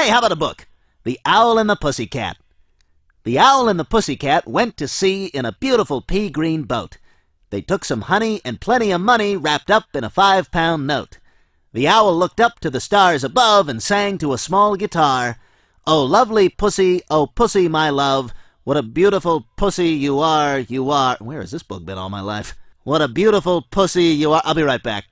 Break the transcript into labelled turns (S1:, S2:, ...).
S1: Hey, how about a book? The Owl and the Pussycat. The owl and the pussycat went to sea in a beautiful pea green boat. They took some honey and plenty of money wrapped up in a five pound note. The owl looked up to the stars above and sang to a small guitar, Oh, lovely pussy, oh, pussy, my love, what a beautiful pussy you are, you are. Where has this book been all my life? What a beautiful pussy you are. I'll be right back.